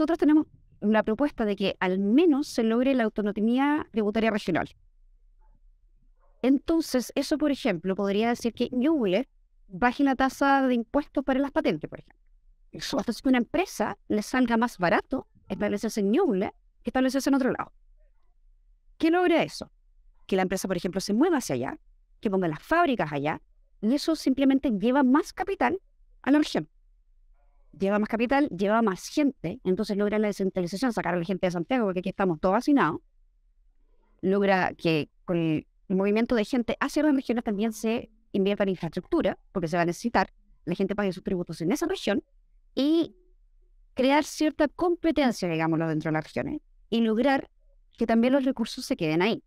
nosotros tenemos una propuesta de que al menos se logre la autonomía tributaria regional. Entonces, eso, por ejemplo, podría decir que Newell baje la tasa de impuestos para las patentes, por ejemplo. Eso Entonces, que una empresa le salga más barato establecerse en Newell que establecerse en otro lado. ¿Qué logra eso? Que la empresa, por ejemplo, se mueva hacia allá, que ponga las fábricas allá, y eso simplemente lleva más capital a la región lleva más capital, lleva más gente, entonces logra la descentralización, sacar a la gente de Santiago, porque aquí estamos todos hacinados, logra que con el movimiento de gente hacia las regiones también se invierta en infraestructura, porque se va a necesitar, la gente pague sus tributos en esa región y crear cierta competencia, digámoslo, dentro de las regiones y lograr que también los recursos se queden ahí.